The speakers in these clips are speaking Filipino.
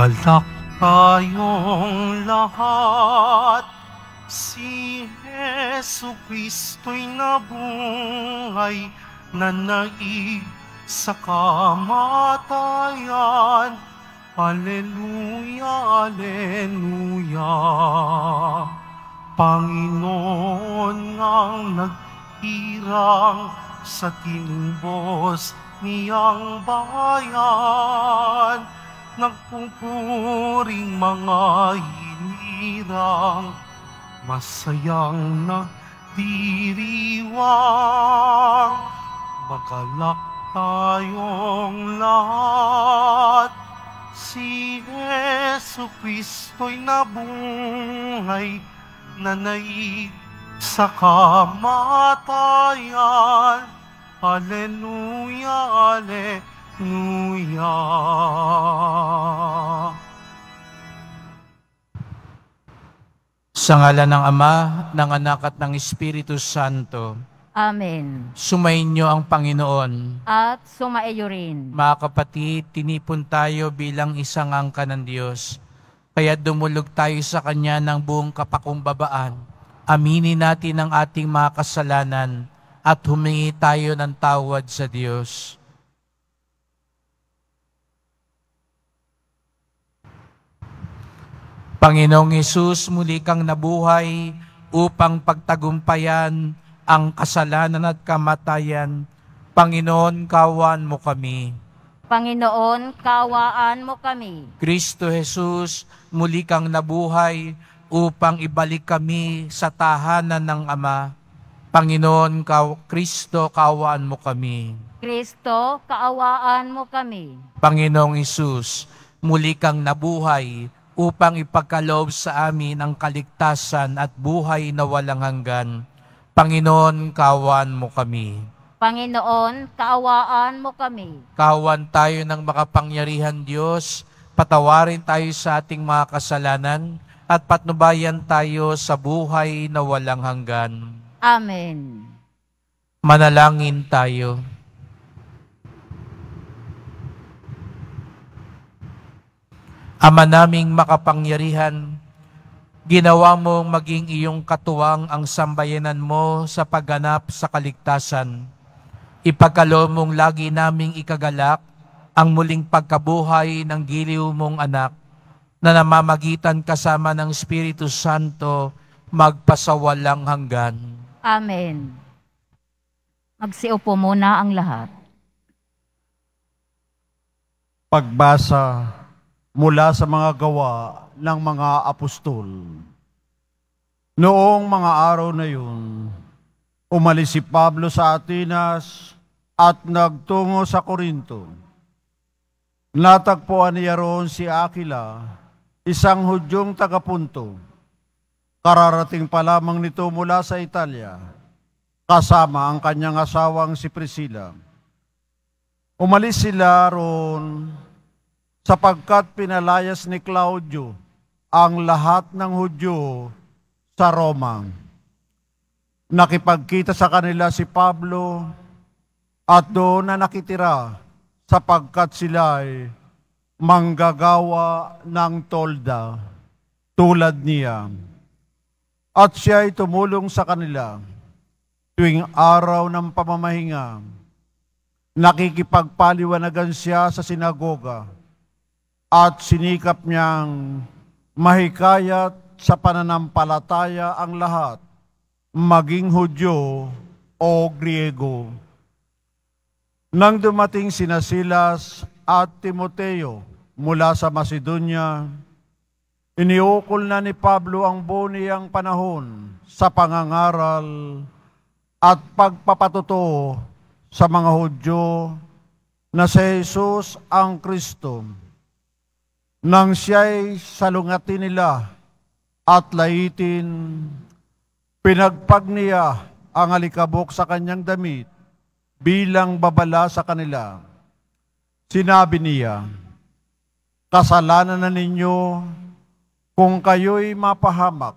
Galak tayong lahat Si Yesu Kristo'y nabuhay na naig sa kamatayan Aleluya, Aleluya Panginoon ang nagirang sa tinubos niyang bayan nagpupuring mga hinirang masayang nagdiriwang magalak tayong lahat si Yesu Kristo'y nabuhay na naig sa kamatayan Hallelujah, Hallelujah Hallelujah. Sa ngala ng Ama, ng Anak at ng Espiritu Santo. Amen. Sumainyo ang Panginoon. At sumaiyo rin. Mga kapatid, tinipon tayo bilang isang angka ng Diyos. Kaya dumulog tayo sa Kanya ng buong kapakumbabaan. Aminin natin ang ating mga kasalanan at humingi tayo ng tawad sa Diyos. Panginoong Yesus, muli kang nabuhay upang pagtagumpayan ang kasalanan at kamatayan. Panginoon, kawaan mo kami. Panginoon, kawaan mo kami. Kristo Jesus, muli kang nabuhay upang ibalik kami sa tahanan ng Ama. Panginoon, kaw Kristo, kawaan mo kami. Kristo, kaawaan mo kami. Panginoong Isus, muli kang nabuhay upang ipagkaloob sa amin ang kaligtasan at buhay na walang hanggan. Panginoon, kawan mo kami. Panginoon, kaawaan mo kami. Kawan tayo ng makapangyarihan Diyos, patawarin tayo sa ating mga kasalanan, at patnubayan tayo sa buhay na walang hanggan. Amen. Manalangin tayo. Ama naming makapangyarihan, ginawa mong maging iyong katuwang ang sambayanan mo sa pagganap sa kaligtasan. Ipagkalo mong lagi naming ikagalak ang muling pagkabuhay ng giliw mong anak na namamagitan kasama ng Espiritu Santo magpasawalang hanggan. Amen. Magsiupo muna ang lahat. Pagbasa mula sa mga gawa ng mga apostol. Noong mga araw na yun, umalis si Pablo sa Atinas at nagtungo sa Korinto. Natagpuan niya roon si Aquila, isang hudyong tagapunto. Kararating pa lamang nito mula sa Italia, kasama ang kanyang asawang si Priscilla. Umalis sila roon sapagkat pinalayas ni Claudio ang lahat ng Hudyo sa Roma. Nakipagkita sa kanila si Pablo at doon na nakitira sapagkat sila'y manggagawa ng tolda tulad niya. At siya'y tumulong sa kanila tuwing araw ng pamamahinga. Nakikipagpaliwanagan siya sa sinagoga at sinikap niyang mahikayat sa pananampalataya ang lahat, maging Hudyo o Griego. Nang dumating sina Silas at Timoteo mula sa Macedonia, iniukol na ni Pablo ang buniyang panahon sa pangangaral at pagpapatotoo sa mga Hudyo na si Jesus ang Kristo nang siya'y salungatin nila at laitin, pinagpag niya ang alikabok sa kanyang damit bilang babala sa kanila. Sinabi niya, Kasalanan na ninyo kung kayo'y mapahamak,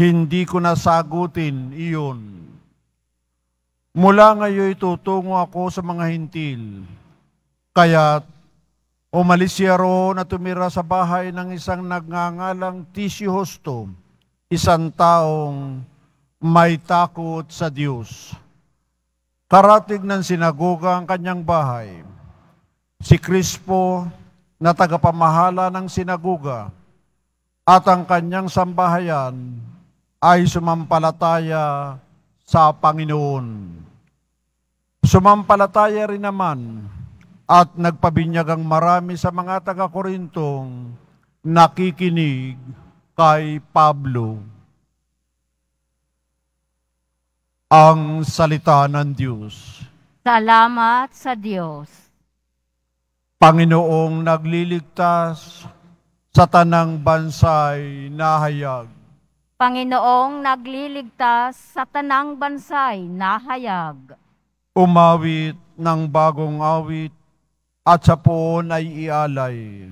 hindi ko nasagutin iyon. Mula ngayon tutungo ako sa mga hintil, kaya't Umalis siya roon at tumira sa bahay ng isang nagngangalang Tisio Hosto, isang taong may takot sa Diyos. Karatig ng sinagoga ang kanyang bahay. Si Crispo na tagapamahala ng sinagoga at ang kanyang sambahayan ay sumampalataya sa Panginoon. Sumampalataya rin naman at nagpabinyag ang marami sa mga taga-Korintong nakikinig kay Pablo. Ang salita ng Diyos. Salamat sa Diyos. Panginoong nagliligtas sa tanang bansay nahayag. Panginoong nagliligtas sa tanang bansay nahayag. Umawit ng bagong awit at sa poon ay ialay.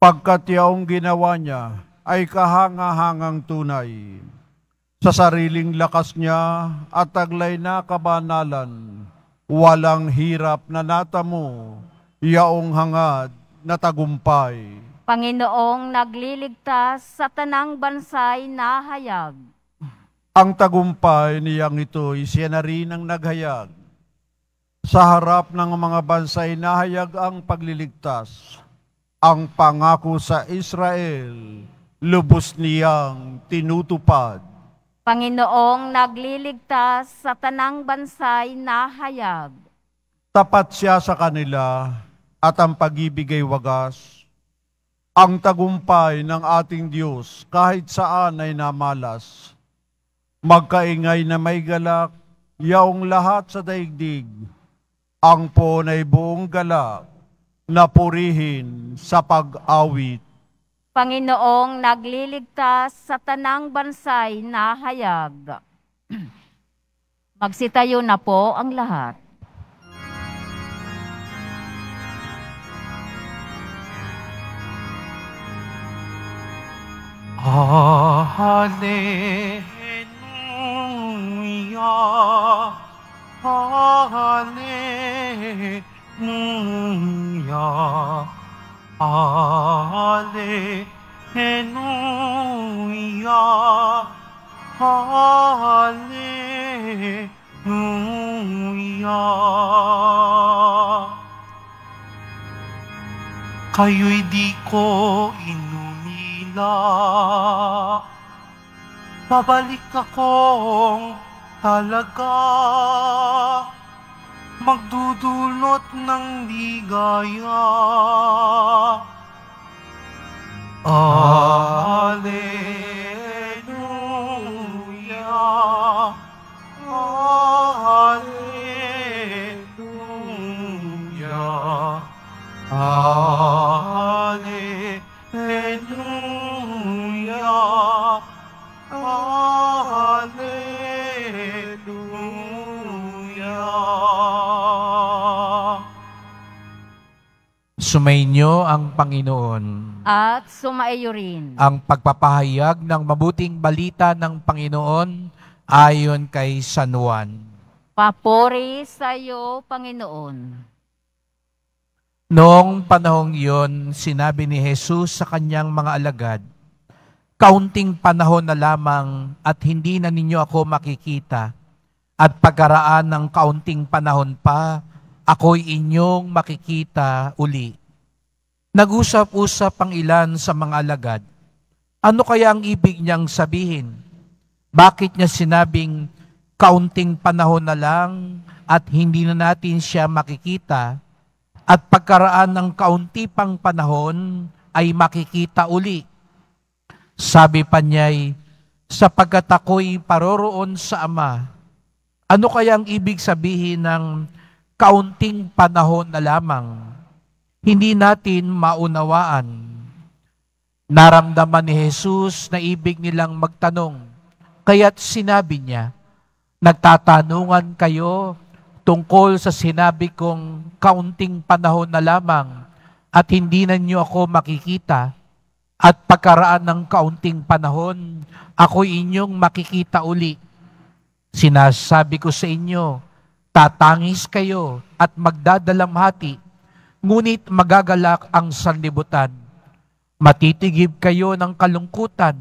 Pagkat yaong ginawa niya ay kahangahangang tunay. Sa sariling lakas niya at taglay na kabanalan, walang hirap na natamo, yaong hangad na tagumpay. Panginoong nagliligtas sa tanang bansay na hayag. Ang tagumpay niyang ito, siya na rin ang naghayag sa harap ng mga bansa, inahayag ang pagliligtas. Ang pangako sa Israel, lubos niyang tinutupad. Panginoong nagliligtas sa tanang bansa'y nahayag. Tapat siya sa kanila at ang pag ay wagas. Ang tagumpay ng ating Diyos kahit saan ay namalas. Magkaingay na may galak, yaong lahat sa daigdig ang ponay buong galak na purihin sa pag-awit. Panginoong nagliligtas sa tanang bansay na hayag. Magsitayo na po ang lahat. Hallelujah. Hallelujah. Hallelujah. Hallelujah. Kayo'y di ko inumila. Babalik akong talaga magdudulot ng ligaya. Alleluia, Alleluia, Alleluia. Sumainyo ang Panginoon. At sumaiyo rin. Ang pagpapahayag ng mabuting balita ng Panginoon ayon kay San Juan. Papuri sa iyo, Panginoon. Noong panahong iyon, sinabi ni Jesus sa kanyang mga alagad, Kaunting panahon na lamang at hindi na ninyo ako makikita, at pagkaraan ng kaunting panahon pa, ako'y inyong makikita uli. Nag-usap-usap ang ilan sa mga alagad. Ano kaya ang ibig niyang sabihin? Bakit niya sinabing kaunting panahon na lang at hindi na natin siya makikita at pagkaraan ng kaunti pang panahon ay makikita uli? Sabi pa niya'y, sapagkat ako'y paroroon sa Ama, ano kaya ang ibig sabihin ng kaunting panahon na lamang? hindi natin maunawaan. Naramdaman ni Jesus na ibig nilang magtanong, kaya't sinabi niya, Nagtatanungan kayo tungkol sa sinabi kong kaunting panahon na lamang at hindi na niyo ako makikita at pagkaraan ng kaunting panahon, ako inyong makikita uli. Sinasabi ko sa inyo, tatangis kayo at magdadalamhati ngunit magagalak ang sanlibutan. Matitigib kayo ng kalungkutan,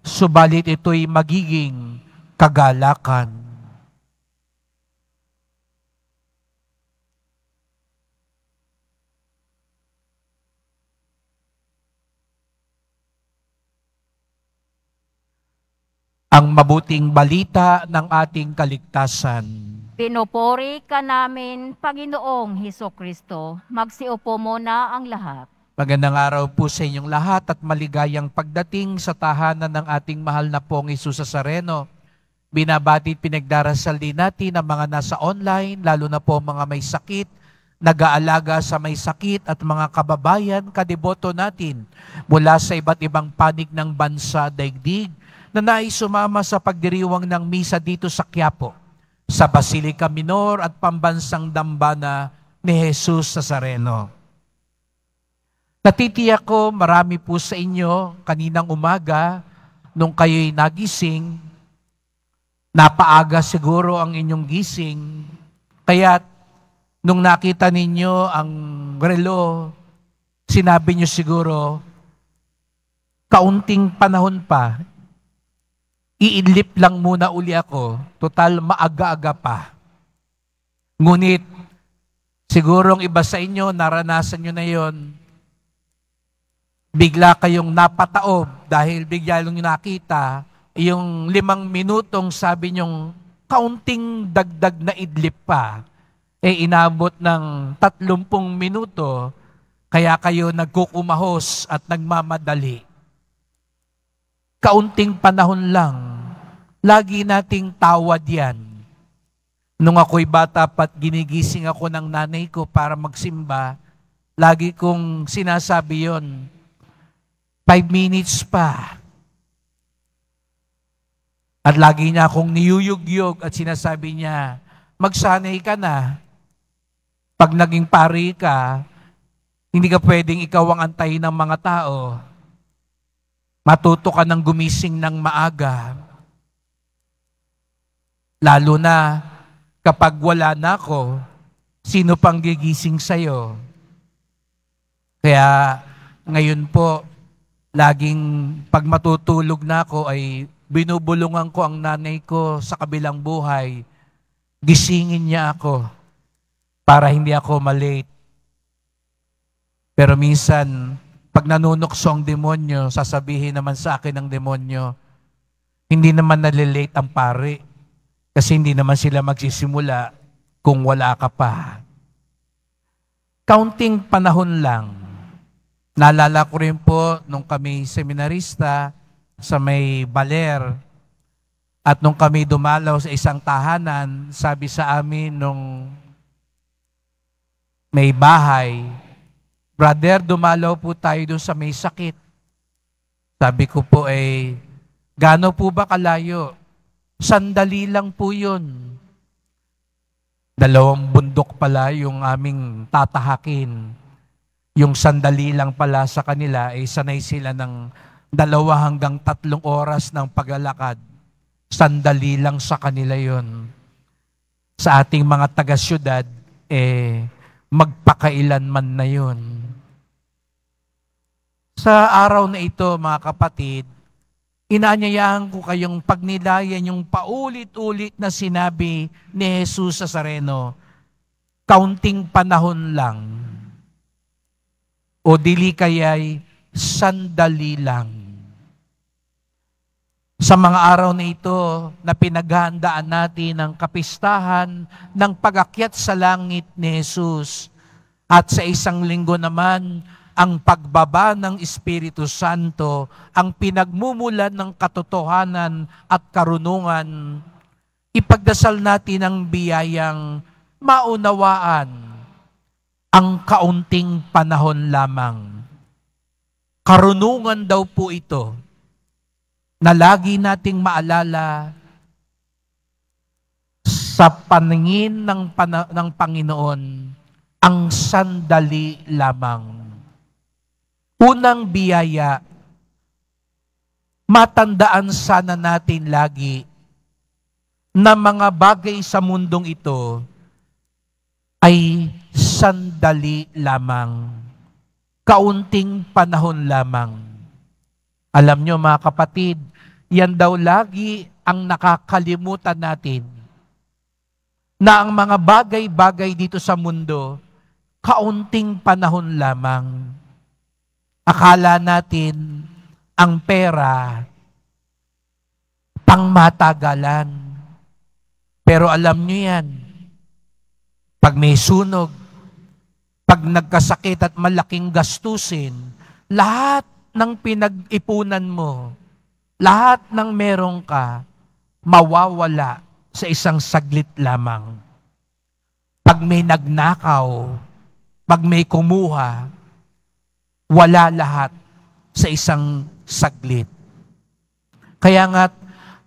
subalit ito'y magiging kagalakan. ang mabuting balita ng ating kaligtasan. Pinupuri ka namin, Panginoong Heso Kristo. Magsiupo muna ang lahat. Magandang araw po sa inyong lahat at maligayang pagdating sa tahanan ng ating mahal na pong Isus sa Sareno. Binabati pinagdarasal din natin ang mga nasa online, lalo na po mga may sakit, nag-aalaga sa may sakit at mga kababayan, kadiboto natin mula sa iba't ibang panig ng bansa, daigdig, na naisumama sa pagdiriwang ng misa dito sa Quiapo sa Basilica Minor at pambansang dambana ni Jesus Sareno. Natitiyak ko marami po sa inyo kaninang umaga nung kayo'y nagising, napaaga siguro ang inyong gising, kaya nung nakita ninyo ang relo, sinabi nyo siguro, kaunting panahon pa, iinlip lang muna uli ako, total maaga-aga pa. Ngunit, sigurong iba sa inyo, naranasan nyo na yon, bigla kayong napataob dahil bigla yung nakita, yung limang minutong sabi nyong kaunting dagdag na idlip pa, eh inabot ng tatlumpung minuto, kaya kayo nagkukumahos at nagmamadali. Kaunting panahon lang. Lagi nating tawad yan. Nung ako'y bata pat ginigising ako ng nanay ko para magsimba, lagi kong sinasabi yon. Five minutes pa. At lagi niya akong niyuyugyog at sinasabi niya, magsanay ka na. Pag naging pari ka, hindi ka pwedeng ikaw ang antayin ng mga tao Matuto ka ng gumising ng maaga. Lalo na kapag wala na ako, sino pang gigising sa'yo? Kaya ngayon po, laging pag matutulog na ako ay binubulungan ko ang nanay ko sa kabilang buhay. Gisingin niya ako para hindi ako malate. Pero minsan, pag nanunokso ang demonyo, sasabihin naman sa akin ng demonyo, hindi naman nalilate ang pari kasi hindi naman sila magsisimula kung wala ka pa. Counting panahon lang. Naalala ko rin po nung kami seminarista sa may baler at nung kami dumalaw sa isang tahanan, sabi sa amin nung may bahay, Brother, dumalaw po tayo doon sa may sakit. Sabi ko po ay, eh, gano po ba kalayo? Sandali lang po yun. Dalawang bundok pala yung aming tatahakin. Yung sandali lang pala sa kanila ay eh, sanay sila ng dalawa hanggang tatlong oras ng paglalakad. Sandali lang sa kanila yon. Sa ating mga taga-syudad, eh, magpakailanman na yun. Sa araw na ito, mga kapatid, inanyayahan ko kayong pagnilayan yung paulit-ulit na sinabi ni Jesus sa Sareno, kaunting panahon lang, o dili kaya'y sandali lang sa mga araw na ito na pinaghandaan natin ng kapistahan ng pagakyat sa langit ni Jesus at sa isang linggo naman ang pagbaba ng Espiritu Santo ang pinagmumulan ng katotohanan at karunungan ipagdasal natin ang biyayang maunawaan ang kaunting panahon lamang karunungan daw po ito na lagi nating maalala sa paningin ng, ng Panginoon ang sandali lamang. Unang biyaya, matandaan sana natin lagi na mga bagay sa mundong ito ay sandali lamang, kaunting panahon lamang. Alam nyo mga kapatid, yan daw lagi ang nakakalimutan natin na ang mga bagay-bagay dito sa mundo, kaunting panahon lamang. Akala natin ang pera pangmatagalan. Pero alam nyo yan, pag may sunog, pag nagkasakit at malaking gastusin, lahat ng pinag-ipunan mo, lahat ng meron ka, mawawala sa isang saglit lamang. Pag may nagnakaw, pag may kumuha, wala lahat sa isang saglit. Kaya nga,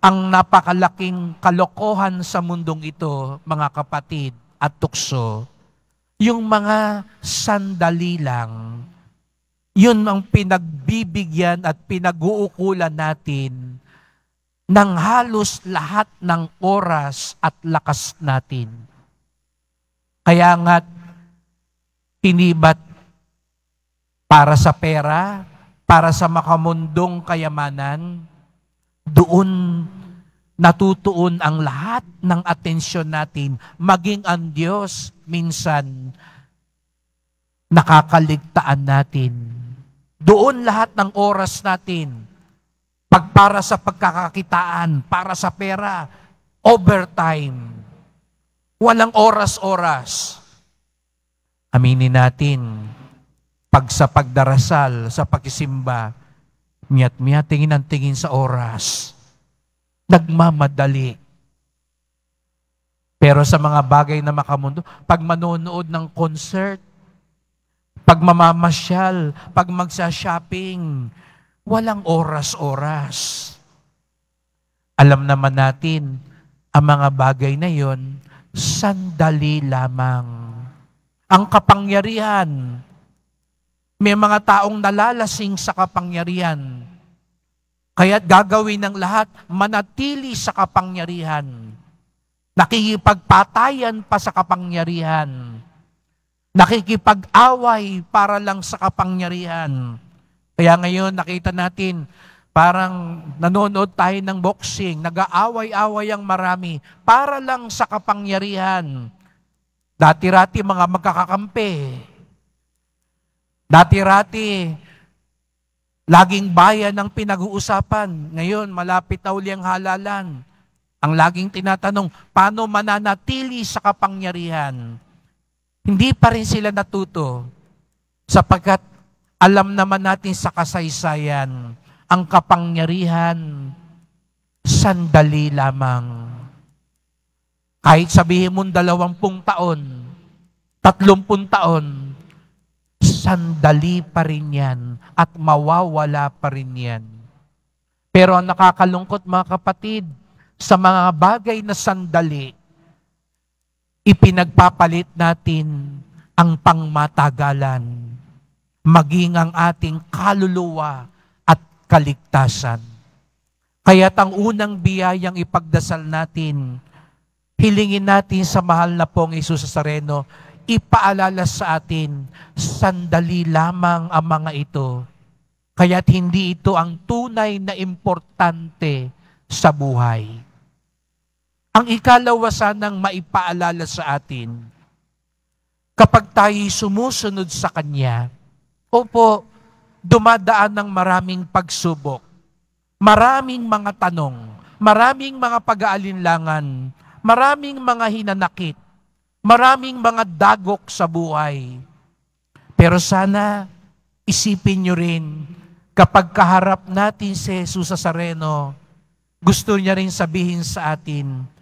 ang napakalaking kalokohan sa mundong ito, mga kapatid at tukso, yung mga sandali lang yun ang pinagbibigyan at pinag-uukulan natin ng halos lahat ng oras at lakas natin. Kaya nga, tinibat para sa pera, para sa makamundong kayamanan, doon natutuon ang lahat ng atensyon natin, maging ang Diyos minsan nakakaligtaan natin doon lahat ng oras natin, pag para sa pagkakakitaan, para sa pera, overtime, walang oras-oras. Aminin natin, pag sa pagdarasal, sa pagkisimba, miyat-miya tingin ang tingin sa oras. Nagmamadali. Pero sa mga bagay na makamundo, pag manonood ng concert, pagmamamasyal, mamamasyal, pag magsa-shopping, walang oras-oras. Alam naman natin, ang mga bagay na yon, sandali lamang. Ang kapangyarihan, may mga taong nalalasing sa kapangyarihan. Kaya't gagawin ng lahat, manatili sa kapangyarihan. Nakikipagpatayan pa sa kapangyarihan nakikipag-away para lang sa kapangyarihan. Kaya ngayon nakita natin, parang nanonood tayo ng boxing, nag-aaway-away ang marami para lang sa kapangyarihan. Dati-rati mga magkakakampi. Dati-rati, laging bayan ang pinag-uusapan. Ngayon, malapit na uli ang halalan. Ang laging tinatanong, paano mananatili sa kapangyarihan? hindi pa rin sila natuto sapagkat alam naman natin sa kasaysayan ang kapangyarihan sandali lamang. Kahit sabihin mong dalawampung taon, tatlumpung taon, sandali pa rin yan at mawawala pa rin yan. Pero ang nakakalungkot mga kapatid, sa mga bagay na sandali, ipinagpapalit natin ang pangmatagalan, maging ang ating kaluluwa at kaligtasan. Kaya't ang unang biyayang ipagdasal natin, hilingin natin sa mahal na pong Isus sa Sareno, ipaalala sa atin, sandali lamang ang mga ito. Kaya't hindi ito ang tunay na importante sa buhay. Ang ikalawa sanang maipaalala sa atin, kapag tayo sumusunod sa Kanya, opo, dumadaan ng maraming pagsubok, maraming mga tanong, maraming mga pag-aalinlangan, maraming mga hinanakit, maraming mga dagok sa buhay. Pero sana, isipin nyo rin, kapag kaharap natin si Jesus sa Sareno, gusto niya rin sabihin sa atin,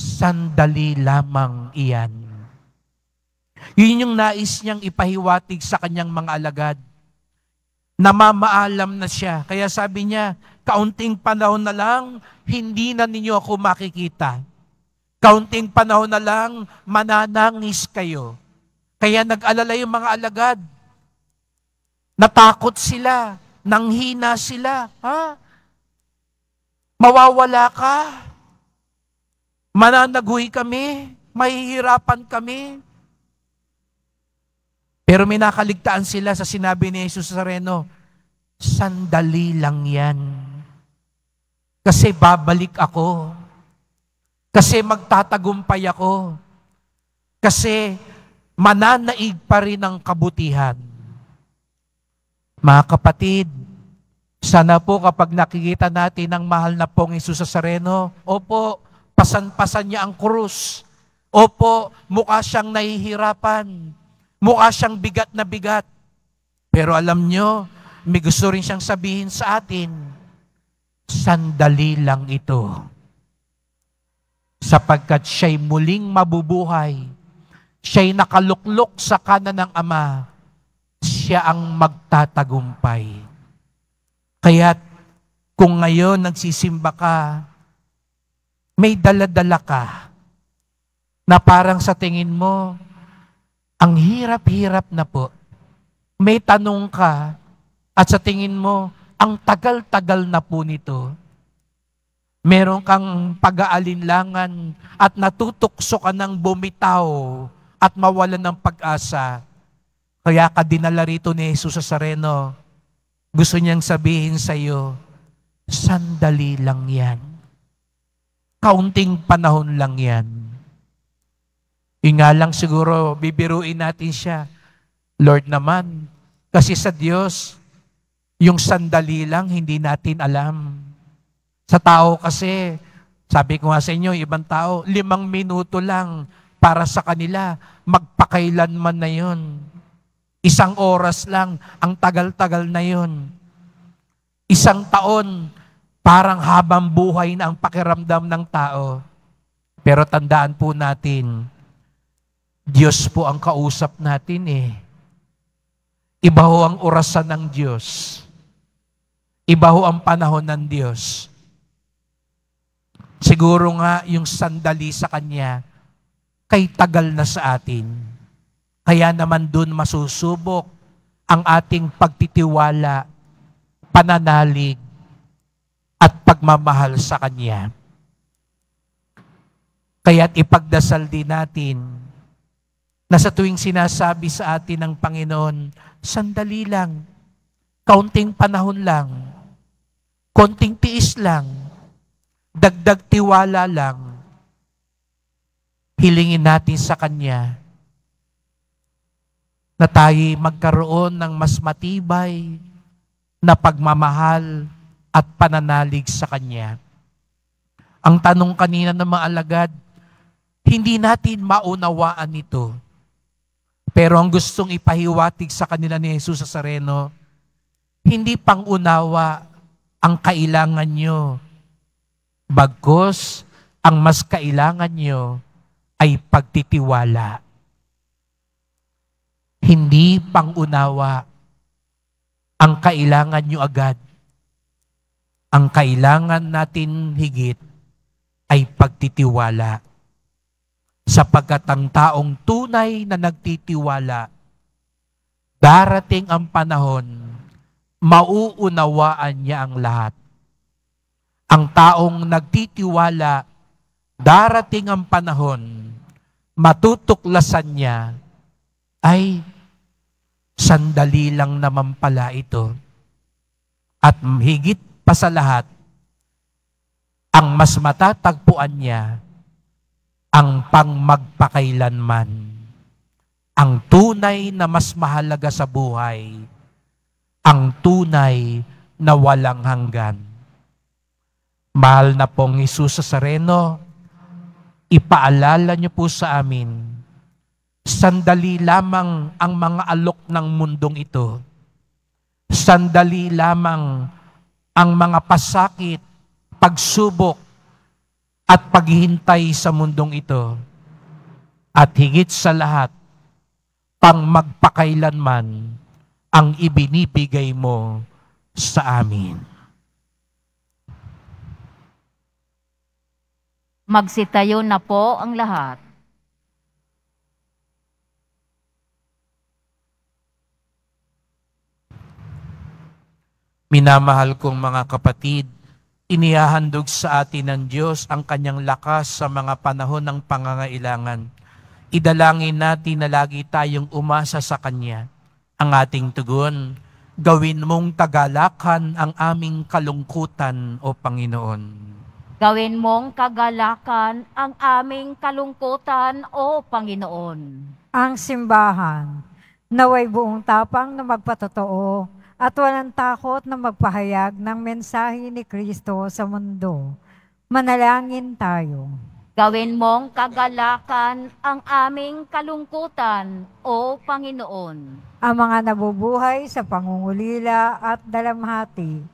sandali lamang iyan. Yun yung nais niyang ipahiwatig sa kanyang mga alagad. Namamaalam na siya. Kaya sabi niya, kaunting panahon na lang, hindi na ninyo ako makikita. Kaunting panahon na lang, mananangis kayo. Kaya nag-alala yung mga alagad. Natakot sila, nanghina sila. Ha? Mawawala ka. Mananaguhi kami, mahihirapan kami. Pero may nakaligtaan sila sa sinabi ni Jesus Sareno, sandali lang yan. Kasi babalik ako. Kasi magtatagumpay ako. Kasi mananaig pa rin ang kabutihan. Mga kapatid, sana po kapag nakikita natin ang mahal na pong Isus sa Sareno, opo, Pasan-pasan niya ang krus. Opo, mukha siyang nahihirapan. Mukha siyang bigat na bigat. Pero alam nyo, may gusto rin siyang sabihin sa atin, sandali lang ito. Sapagkat siya'y muling mabubuhay, siya'y nakaluklok sa kanan ng Ama, siya ang magtatagumpay. Kaya't kung ngayon nagsisimba ka, may daladala ka na parang sa tingin mo, ang hirap-hirap na po. May tanong ka at sa tingin mo, ang tagal-tagal na po nito. Meron kang pag-aalinlangan at natutukso ka ng bumitaw at mawalan ng pag-asa. Kaya ka dinala rito ni Jesus sa Sareno. Gusto niyang sabihin sa iyo, sandali lang yan. Kaunting panahon lang yan. Yung nga lang siguro, bibiruin natin siya. Lord naman, kasi sa Diyos, yung sandali lang, hindi natin alam. Sa tao kasi, sabi ko nga sa inyo, ibang tao, limang minuto lang para sa kanila, magpakailanman na yon. Isang oras lang, ang tagal-tagal na yon. Isang taon, Parang habang buhay na ang pakiramdam ng tao. Pero tandaan po natin, Diyos po ang kausap natin eh. Iba ho ang orasan ng Diyos. Iba ho ang panahon ng Diyos. Siguro nga yung sandali sa Kanya, kay tagal na sa atin. Kaya naman dun masusubok ang ating pagtitiwala, pananalig, pagmamahal sa Kanya. Kaya't ipagdasal din natin na sa tuwing sinasabi sa atin ng Panginoon, sandali lang, kaunting panahon lang, konting tiis lang, dagdag tiwala lang, hilingin natin sa Kanya na tayo magkaroon ng mas matibay na pagmamahal at pananalig sa Kanya. Ang tanong kanina ng mga alagad, hindi natin maunawaan ito. Pero ang gustong ipahiwatig sa kanila ni Jesus sa Sareno, hindi pangunawa ang kailangan nyo. Bagkos, ang mas kailangan nyo ay pagtitiwala. Hindi pangunawa ang kailangan nyo agad ang kailangan natin higit ay pagtitiwala. Sapagkat ang taong tunay na nagtitiwala, darating ang panahon, mauunawaan niya ang lahat. Ang taong nagtitiwala, darating ang panahon, matutuklasan niya, ay sandali lang naman pala ito. At higit pa sa lahat, ang mas matatagpuan niya ang pangmagpakailanman, ang tunay na mas mahalaga sa buhay, ang tunay na walang hanggan. Mahal na pong Isus sa Sareno, ipaalala niyo po sa amin, sandali lamang ang mga alok ng mundong ito. Sandali lamang ang mga pasakit, pagsubok, at paghihintay sa mundong ito. At higit sa lahat, pang magpakailanman ang ibinibigay mo sa amin. Magsitayo na po ang lahat. Minamahal kong mga kapatid, inihahandog sa atin ng Diyos ang kanyang lakas sa mga panahon ng pangangailangan. Idalangin natin na lagi tayong umasa sa Kanya. Ang ating tugon, gawin mong tagalakan ang aming kalungkutan, O Panginoon. Gawin mong kagalakan ang aming kalungkutan, O Panginoon. Ang simbahan, naway buong tapang na magpatotoo at walang takot na magpahayag ng mensahe ni Kristo sa mundo. Manalangin tayo. Gawin mong kagalakan ang aming kalungkutan, O Panginoon. Ang mga nabubuhay sa pangungulila at dalamhati,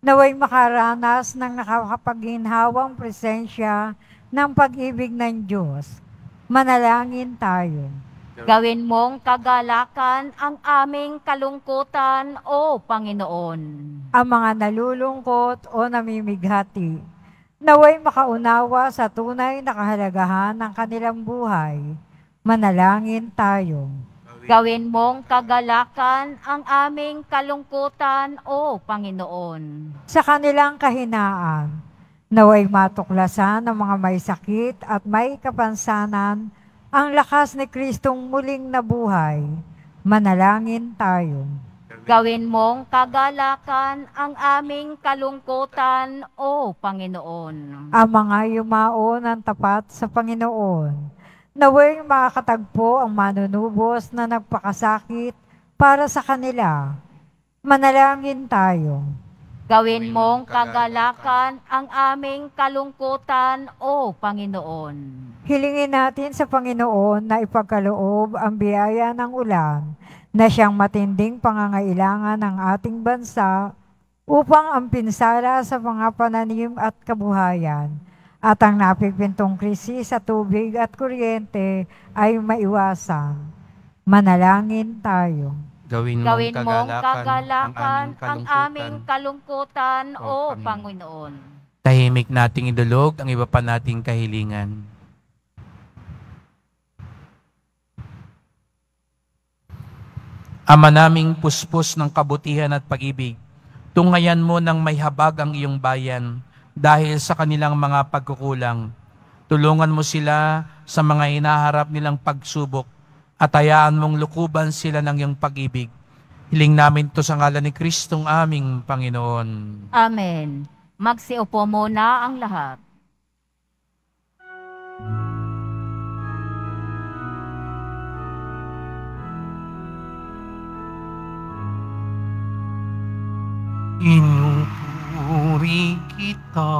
naway makaranas ng nakakapaginhawang presensya ng pag-ibig ng Diyos. Manalangin tayo. Gawin mong kagalakan ang aming kalungkutan, O Panginoon. Ang mga nalulungkot o namimighati, naway makaunawa sa tunay na kahalagahan ng kanilang buhay. Manalangin tayo. Gawin mong kagalakan ang aming kalungkutan, O Panginoon. Sa kanilang kahinaan, naway matuklasan ng mga may sakit at may kapansanan ang lakas ni Kristong muling nabuhay, manalangin tayo. Gawin mong kagalakan ang aming kalungkutan, O Panginoon. Ang mga yumaon ang tapat sa Panginoon, naway makakatagpo ang manunubos na nagpakasakit para sa kanila. Manalangin tayo. Gawin mong kagalakan ang aming kalungkutan, O Panginoon. Hilingin natin sa Panginoon na ipagkaloob ang biyaya ng ulan na siyang matinding pangangailangan ng ating bansa upang ang pinsala sa mga pananim at kabuhayan at ang napipintong krisis sa tubig at kuryente ay maiwasan. Manalangin tayo. Gawin, Gawin mong kagalakan, kagalakan ang aming kalungkutan, ang aming kalungkutan o, o Panginoon. Tahimik nating idulog ang iba pa nating kahilingan. Ama naming puspos ng kabutihan at pag-ibig, tungayan mo ng may habag ang iyong bayan dahil sa kanilang mga pagkukulang. Tulungan mo sila sa mga inaharap nilang pagsubok at hayaan mong lukuban sila ng iyong pag-ibig. Hiling namin to sa ngalan ni Kristong aming Panginoon. Amen. Magsiupo muna ang lahat. Inupuri kita,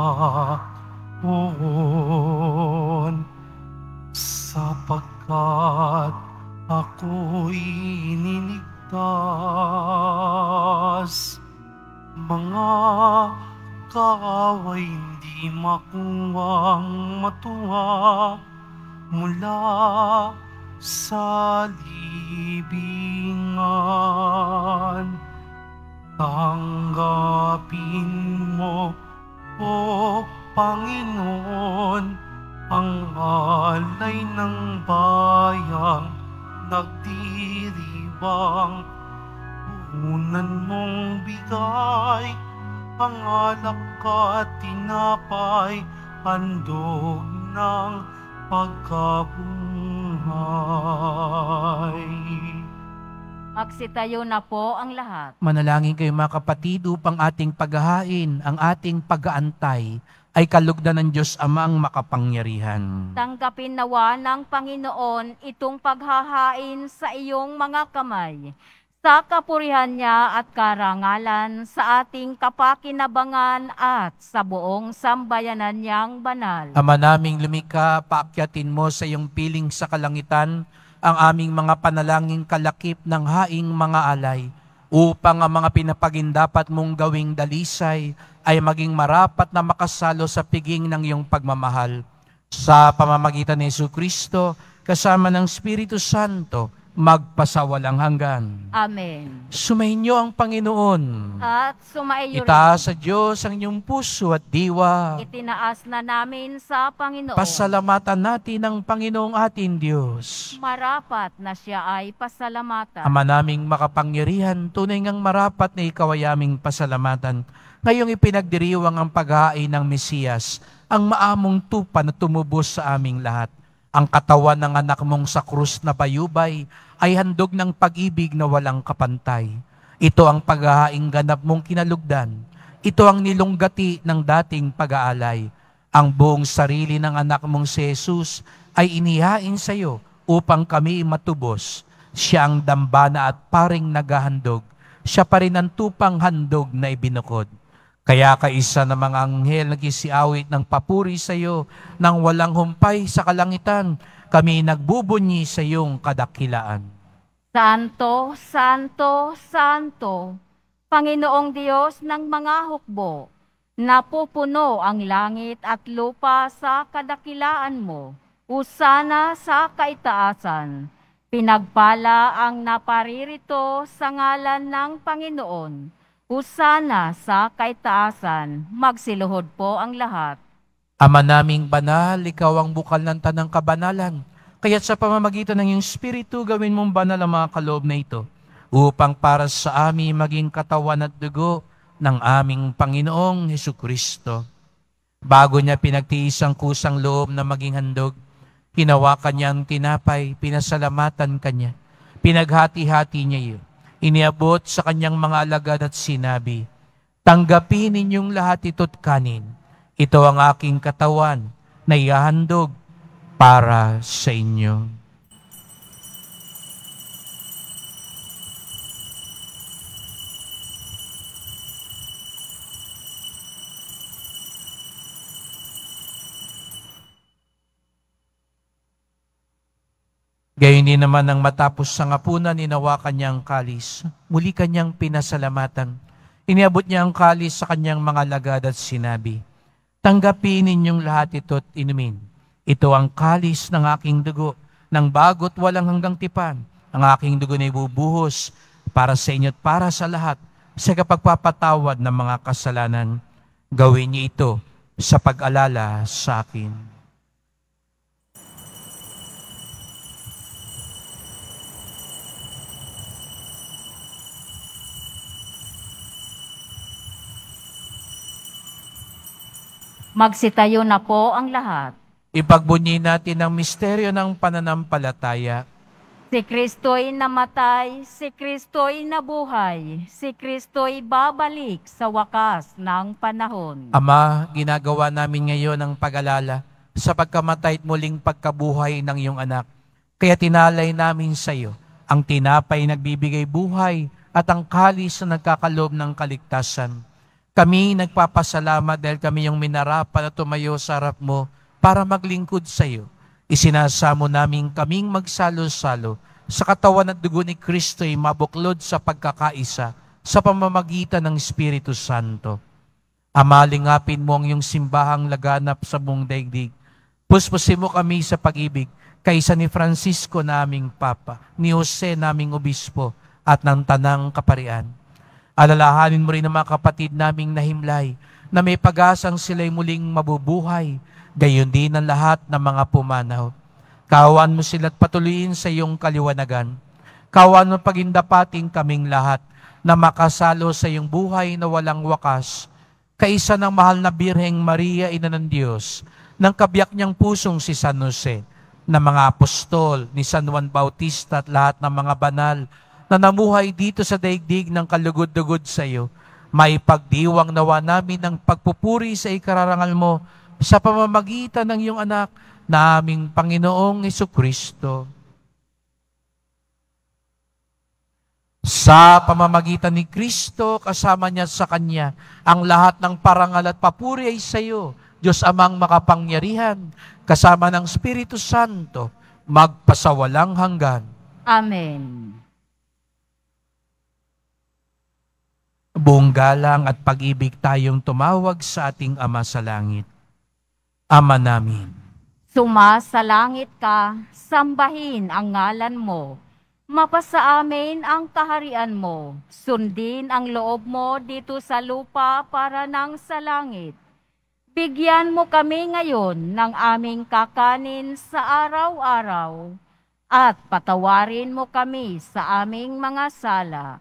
Poon, sapagkat ako'y ininigtas. Mga kaaway hindi makuwang matuwa mula sa libingan. Tanggapin mo, O Panginoon, ang alay ng bayang nagdiriwang Unan mong bigay Pangalap ka at tinapay Handog ng pagkabuhay Magsitayo na po ang lahat. Manalangin kayo mga kapatid upang ating paghahain, ang ating pag-aantay ay kalugdan ng Diyos Amang makapangyarihan. Tanggapin nawa ng Panginoon itong paghahain sa iyong mga kamay sa kapurihan niya at karangalan sa ating kapakinabangan at sa buong sambayanan niyang banal. Ama naming lumika, paakyatin mo sa iyong piling sa kalangitan ang aming mga panalangin kalakip ng haing mga alay upang ang mga pinapagin dapat mong gawing dalisay ay maging marapat na makasalo sa piging ng iyong pagmamahal. Sa pamamagitan ni Yesu Kristo, kasama ng Espiritu Santo, magpasawalang hanggan. Amen. Sumainyo ang Panginoon. At sumainyo Itaas sa Diyos ang inyong puso at diwa. Itinaas na namin sa Panginoon. Pasalamatan natin ang Panginoong ating Diyos. Marapat na siya ay pasalamatan. Ama naming makapangyarihan, tunay ngang marapat na ikaw ay aming pasalamatan ngayong ipinagdiriwang ang paghain ng Mesiyas, ang maamong tupa na tumubos sa aming lahat. Ang katawan ng anak mong sa krus na bayubay ay handog ng pag-ibig na walang kapantay. Ito ang paghahaing ganap mong kinalugdan. Ito ang nilunggati ng dating pag-aalay. Ang buong sarili ng anak mong si Jesus ay inihain sa iyo upang kami matubos. Siya ang dambana at paring naghahandog. Siya pa rin ang tupang handog na ibinukod. Kaya kaisa ng mga anghel nagisiawit ng papuri sa iyo nang walang humpay sa kalangitan, kami nagbubunyi sa iyong kadakilaan. Santo, Santo, Santo, Panginoong Diyos ng mga hukbo, napupuno ang langit at lupa sa kadakilaan mo, usana sa kaitaasan. Pinagpala ang naparirito sa ngalan ng Panginoon Husana sa kaitaasan, magsiluhod po ang lahat. Ama naming banal, ikaw ang bukal ng tanang kabanalan. Kaya sa pamamagitan ng iyong spirito, gawin mong banal ang mga kaloob na ito, upang para sa amin maging katawan at dugo ng aming Panginoong Heso Kristo. Bago niya pinagtiis ang kusang loob na maging handog, hinawakan niya ang tinapay, pinasalamatan kanya, pinaghati-hati niya iyo Iniabot sa kanyang mga alagad at sinabi, Tanggapin ninyong lahat ito't kanin. Ito ang aking katawan na ihahandog para sa inyo. Gayon din naman nang matapos sa ngapunan, inawa kanyang kalis. Muli kanyang pinasalamatan. Iniabot niya ang kalis sa kanyang mga lagad at sinabi, Tanggapin ninyong lahat ito at inumin. Ito ang kalis ng aking dugo, ng bagot walang hanggang tipan. Ang aking dugo na ibubuhos para sa inyo at para sa lahat sa kapagpapatawad ng mga kasalanan. Gawin niyo ito sa pag-alala sa akin. Magsitayo na po ang lahat. Ipagbunyi natin ang misteryo ng pananampalataya. Si Kristo'y namatay, si Kristo'y nabuhay, si Kristo'y babalik sa wakas ng panahon. Ama, ginagawa namin ngayon ang pag-alala sa pagkamatay at muling pagkabuhay ng iyong anak. Kaya tinalay namin sa iyo ang tinapay nagbibigay buhay at ang kalis na nagkakalob ng kaligtasan kami nagpapasalamat dahil kami yung minarapan at tumayo sa harap mo para maglingkod sa iyo. Isinasamo namin kaming magsalo-salo sa katawan at dugo ni Kristo'y mabuklod sa pagkakaisa sa pamamagitan ng Espiritu Santo. Amalingapin mo ang iyong simbahang laganap sa buong daigdig. Puspusin mo kami sa pag-ibig kaysa ni Francisco naming Papa, ni Jose naming Obispo, at ng Tanang Kaparian Alalahanin mo rin ang mga kapatid naming nahimlay na may pag-asang sila'y muling mabubuhay, gayon din ang lahat ng mga pumanaw. Kawan mo sila't patuloyin sa iyong kaliwanagan. Kawan mo pagindapating kaming lahat na makasalo sa iyong buhay na walang wakas. Kaisa ng mahal na Birheng Maria, Ina ng Diyos, ng kabyak niyang pusong si San Jose, ng mga apostol ni San Juan Bautista at lahat ng mga banal na namuhay dito sa daigdig ng kalugod-dugod sa iyo, may pagdiwang nawa namin ng pagpupuri sa ikararangal mo sa pamamagitan ng iyong anak na aming Panginoong Iso Kristo. Sa pamamagitan ni Kristo, kasama niya sa Kanya, ang lahat ng parangal at papuri ay sa iyo, Diyos Amang makapangyarihan, kasama ng Espiritu Santo, magpasawalang hanggan. Amen. buong galang at pag-ibig tayong tumawag sa ating Ama sa Langit. Ama namin. Suma sa langit ka, sambahin ang ngalan mo. Mapasa amin ang kaharian mo. Sundin ang loob mo dito sa lupa para nang sa langit. Bigyan mo kami ngayon ng aming kakanin sa araw-araw at patawarin mo kami sa aming mga sala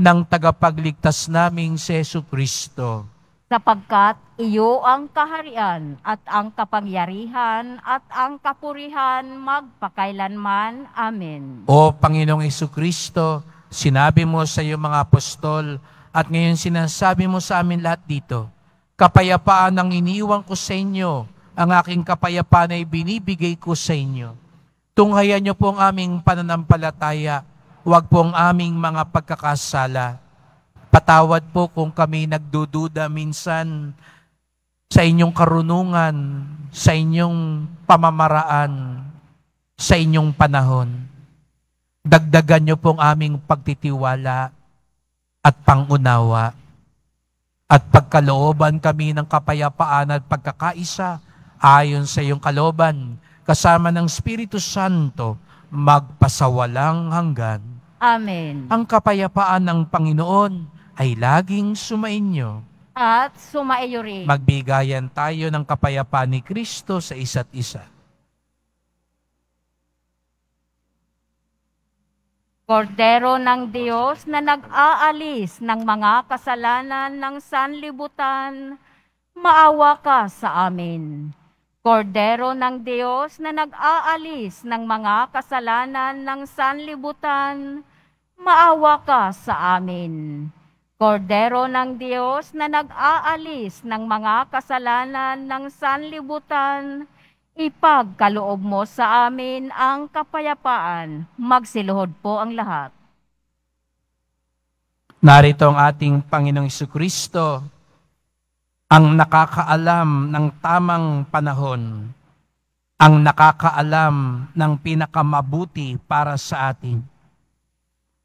ng tagapagligtas naming si Yesu Kristo. Sapagkat iyo ang kaharian at ang kapangyarihan at ang kapurihan magpakailanman. Amen. O Panginoong Yesu Kristo, sinabi mo sa iyong mga apostol at ngayon sinasabi mo sa amin lahat dito, kapayapaan ang iniiwan ko sa inyo, ang aking kapayapaan ay binibigay ko sa inyo. Tunghayan niyo po ang aming pananampalataya Huwag po ang aming mga pagkakasala. Patawad po kung kami nagdududa minsan sa inyong karunungan, sa inyong pamamaraan, sa inyong panahon. Dagdagan niyo pong aming pagtitiwala at pangunawa at pagkalooban kami ng kapayapaan at pagkakaisa ayon sa iyong kalooban kasama ng Espiritu Santo magpasawalang hanggan. Amen. Ang kapayapaan ng Panginoon ay laging sumainyo. At sumaiyo rin. Magbigayan tayo ng kapayapaan ni Kristo sa isa't isa. Kordero ng Diyos na nag-aalis ng mga kasalanan ng sanlibutan, maawa ka sa amin. Kordero ng Diyos na nag-aalis ng mga kasalanan ng sanlibutan, maawa ka sa amin. Kordero ng Diyos na nag-aalis ng mga kasalanan ng sanlibutan, ipagkaloob mo sa amin ang kapayapaan. Magsiluhod po ang lahat. Narito ang ating Panginoong Kristo, ang nakakaalam ng tamang panahon, ang nakakaalam ng pinakamabuti para sa atin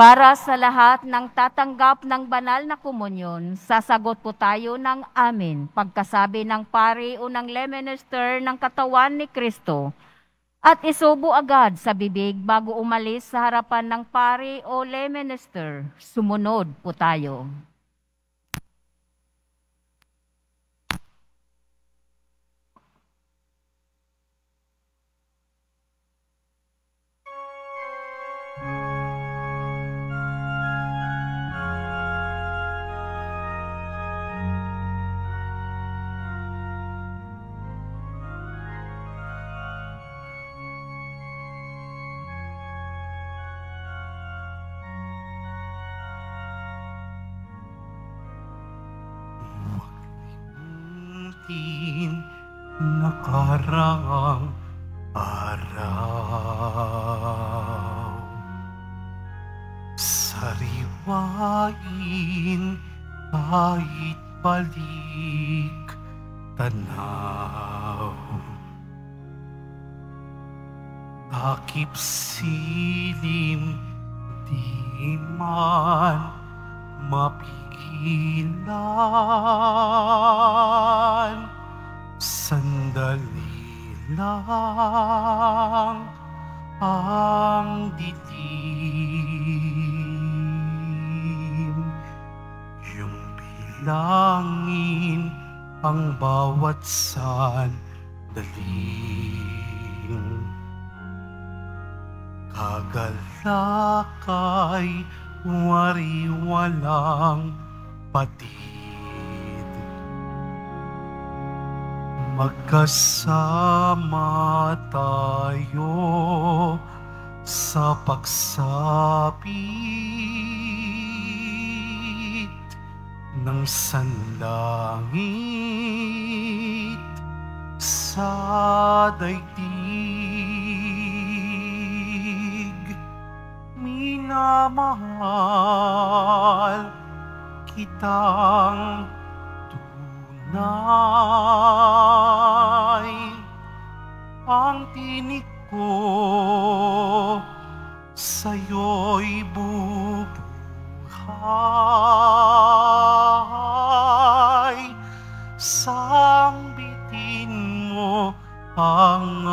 Para sa lahat ng tatanggap ng banal na komunyon, sasagot po tayo ng amin pagkasabi ng pari o ng leminister ng katawan ni Kristo at isubo agad sa bibig bago umalis sa harapan ng pari o leminister. Sumunod po tayo. parang araw. Sariwain kahit balik tanaw. Takip silim di man mapigilan. Sandali lang ang dilim Yung bilangin ang bawat sandaling Kagalakay wari walang patin Magkasama tayo sa pagsapit ng sanlangit sa daigdig. Minamahal kitang Nay, ang tinig ko sa'yo'y bubuhay. Sambitin mo ang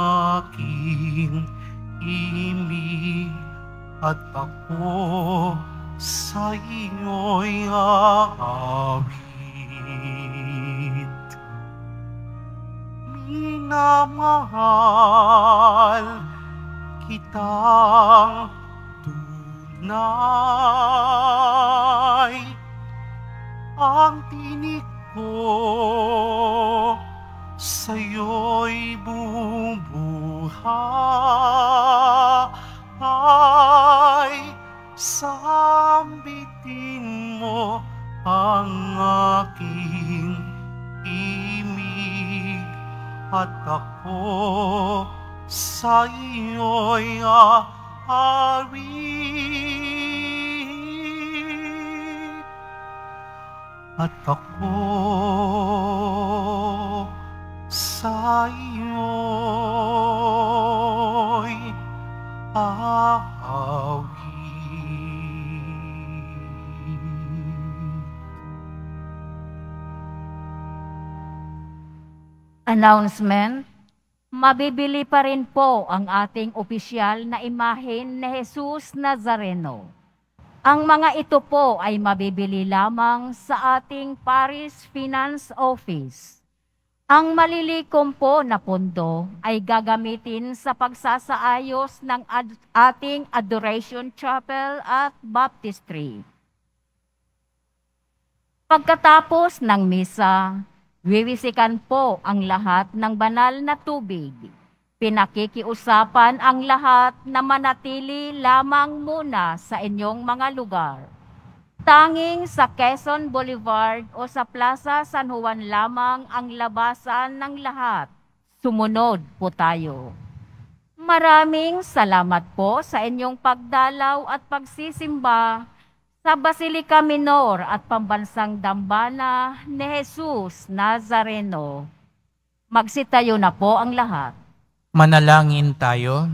aking imig at ako sa iyo'y aawin. minamahal kitang tunay. Ang tinik ko sa'yo'y bubuhay sa at ako sa iyo'y aari. At ako announcement, mabibili pa rin po ang ating opisyal na imahen ni Jesus Nazareno. Ang mga ito po ay mabibili lamang sa ating Paris Finance Office. Ang malilikom po na pondo ay gagamitin sa pagsasaayos ng ad- ating Adoration Chapel at Baptistry. Pagkatapos ng misa, Wiwisikan po ang lahat ng banal na tubig. Pinakikiusapan ang lahat na manatili lamang muna sa inyong mga lugar. Tanging sa Quezon Boulevard o sa Plaza San Juan lamang ang labasan ng lahat. Sumunod po tayo. Maraming salamat po sa inyong pagdalaw at pagsisimba sa Basilica Minor at Pambansang Dambana ni Jesus Nazareno. Magsitayo na po ang lahat. Manalangin tayo.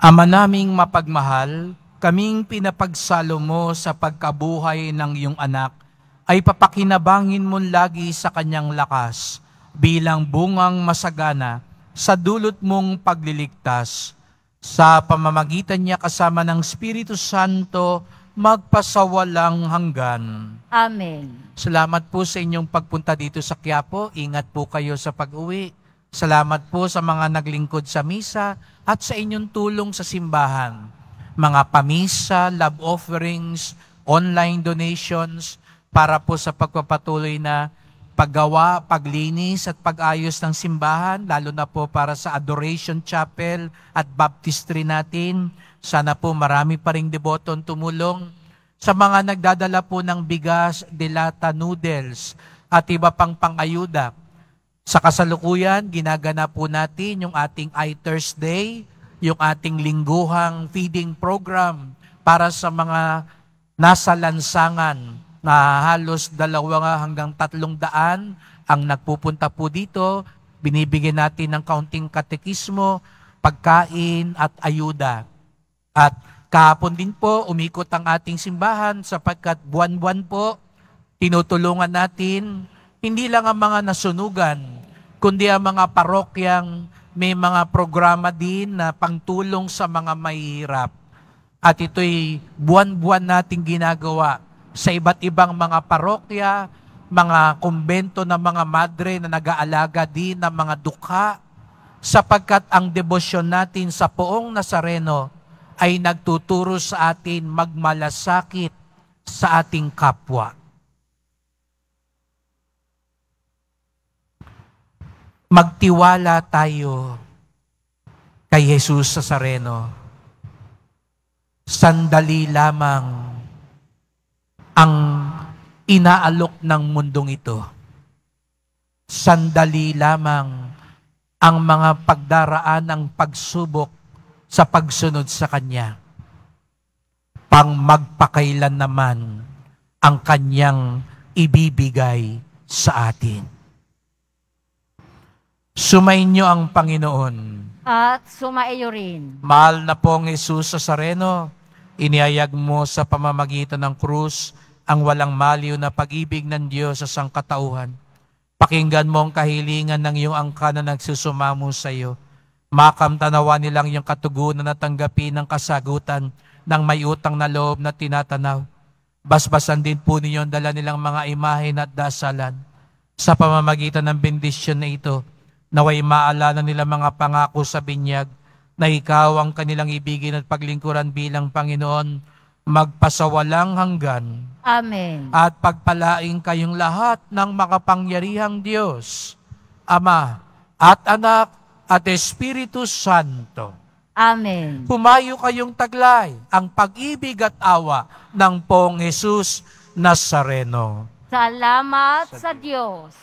Ama naming mapagmahal, kaming pinapagsalo mo sa pagkabuhay ng iyong anak, ay papakinabangin mo lagi sa kanyang lakas bilang bungang masagana sa dulot mong pagliligtas sa pamamagitan niya kasama ng Espiritu Santo, magpasawalang hanggan. Amen. Salamat po sa inyong pagpunta dito sa Quiapo. Ingat po kayo sa pag-uwi. Salamat po sa mga naglingkod sa misa at sa inyong tulong sa simbahan. Mga pamisa, love offerings, online donations para po sa pagpapatuloy na paggawa, paglinis at pag-ayos ng simbahan, lalo na po para sa Adoration Chapel at Baptistry natin. Sana po marami pa ring deboton tumulong sa mga nagdadala po ng bigas, dilata, noodles at iba pang pangayuda. Sa kasalukuyan, ginaganap po natin yung ating i-Thursday, e yung ating lingguhang feeding program para sa mga nasa lansangan na halos dalawa hanggang tatlong daan ang nagpupunta po dito. Binibigyan natin ng kaunting katekismo, pagkain at ayuda. At kahapon din po, umikot ang ating simbahan sapagkat buwan-buwan po, tinutulungan natin hindi lang ang mga nasunugan, kundi ang mga parokyang may mga programa din na pangtulong sa mga mahihirap. At ito'y buwan-buwan nating ginagawa sa iba't ibang mga parokya, mga kumbento ng mga madre na nag-aalaga din ng mga dukha, sapagkat ang debosyon natin sa poong Nazareno ay nagtuturo sa atin magmalasakit sa ating kapwa. Magtiwala tayo kay Jesus sa Sareno. Sandali lamang ang inaalok ng mundong ito. Sandali lamang ang mga pagdaraan ng pagsubok sa pagsunod sa Kanya. Pang magpakailan naman ang Kanyang ibibigay sa atin. Sumainyo ang Panginoon. At sumaiyo rin. Mahal na pong Jesus sa Sareno, inihayag mo sa pamamagitan ng krus ang walang maliw na pag-ibig ng Diyos sa sangkatauhan. Pakinggan mo ang kahilingan ng iyong angka na nagsusumamo sa iyo. Makamtanawa nilang yung katugunan na tanggapin ang kasagutan ng may utang na loob na tinatanaw. Basbasan din po ninyo ang dala nilang mga imahe at dasalan. Sa pamamagitan ng bendisyon na ito, naway maalala nila mga pangako sa binyag na ikaw ang kanilang ibigin at paglingkuran bilang Panginoon magpasawalang hanggan. Amen. At pagpalain kayong lahat ng makapangyarihang Diyos, Ama at Anak at Espiritu Santo. Amen. Pumayo kayong taglay ang pag-ibig at awa ng Pong Jesus Nazareno. Salamat sa Diyos. Sa Diyos.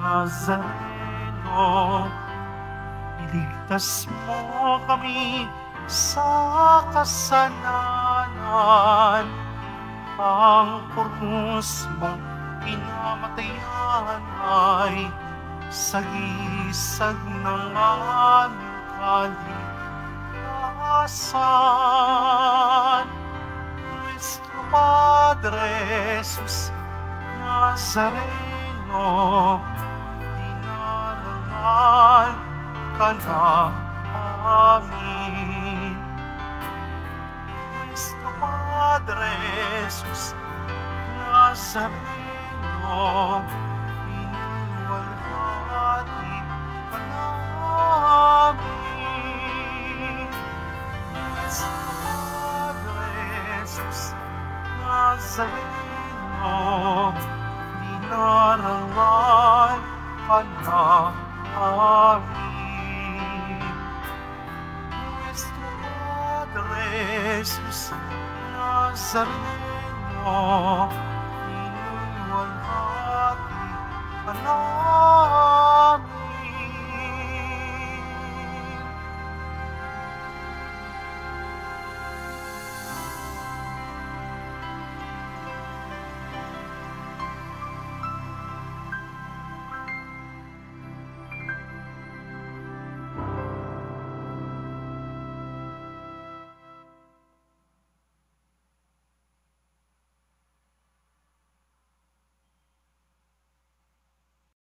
Nazareno, iligtas mo kami sa kasalanan. Ang kurmus mong pinamatayan ay sagisag ng aming kaligtasan. Nuestro Padre Jesus Nazareno, mahal ka na amin. Nuestro Padre Jesus, nasa pino, iniwalhati ka namin. Nuestro Padre Jesus, nasa pino, dinaralan ka are we? Nuestro Jesús Nazareno, y no al